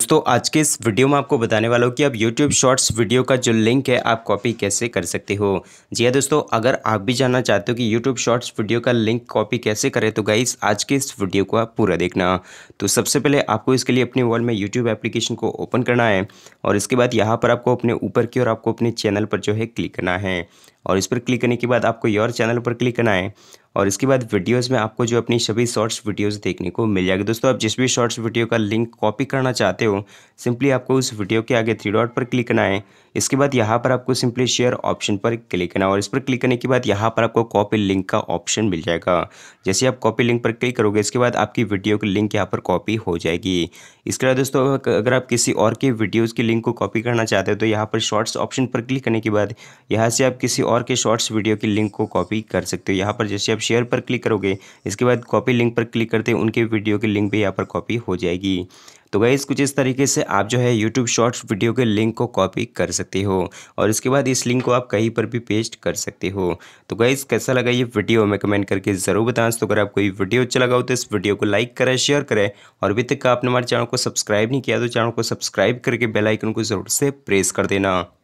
दोस्तों आज के इस वीडियो में आपको बताने वाला हूँ कि आप YouTube शॉर्ट्स वीडियो का जो लिंक है आप कॉपी कैसे कर सकते हो जी हाँ दोस्तों अगर आप भी जानना चाहते हो कि YouTube शॉर्ट्स वीडियो का लिंक कॉपी कैसे करें तो गाइस आज के इस वीडियो को आप पूरा देखना तो सबसे पहले आपको इसके लिए अपने मोबाइल में यूट्यूब एप्लीकेशन को ओपन करना है और इसके बाद यहाँ पर आपको अपने ऊपर की और आपको अपने चैनल पर जो है क्लिक करना है और इस पर क्लिक करने के बाद आपको योर चैनल पर क्लिक करना है और इसके बाद वीडियोस में आपको जो अपनी सभी शॉर्ट्स वीडियोस देखने को मिल जाएगी दोस्तों आप जिस भी शॉर्ट्स वीडियो का लिंक कॉपी करना चाहते हो सिंपली आपको उस वीडियो के आगे थ्री डॉट पर क्लिक करना है इसके बाद यहाँ पर आपको सिंपली शेयर ऑप्शन पर क्लिक करना है और इस पर क्लिक करने के बाद यहाँ पर आपको कॉपी लिंक का ऑप्शन मिल जाएगा जैसे आप कॉपी लिंक पर क्लिक करोगे इसके बाद आपकी वीडियो की लिंक यहाँ पर कॉपी हो जाएगी इसके अलावा दोस्तों अगर आप किसी और के वीडियोज़ की लिंक को कॉपी करना चाहते हो तो यहाँ पर शॉर्ट्स ऑप्शन पर क्लिक करने के बाद यहाँ से आप किसी और के शॉर्ट्स वीडियो की लिंक को कॉपी कर सकते हो यहाँ पर जैसे आप शेयर पर क्लिक करोगे इसके बाद कॉपी लिंक पर क्लिक करते हैं उनके वीडियो की लिंक भी यहाँ पर कॉपी हो जाएगी तो गाइज़ कुछ इस तरीके से आप जो है यूट्यूब शॉर्ट्स वीडियो के लिंक को कॉपी कर सकते हो और इसके बाद इस लिंक को आप कहीं पर भी पेस्ट कर सकते हो तो गाइज़ कैसा लगा ये वीडियो हमें कमेंट करके ज़रूर बताएं तो अगर आपको ये वीडियो अच्छा लगा हो तो इस वीडियो को लाइक करें शेयर करें और अभी तक आपने हमारे चैनल को सब्सक्राइब नहीं किया तो चैनल को सब्सक्राइब करके बेलाइकन को ज़रूर से प्रेस कर देना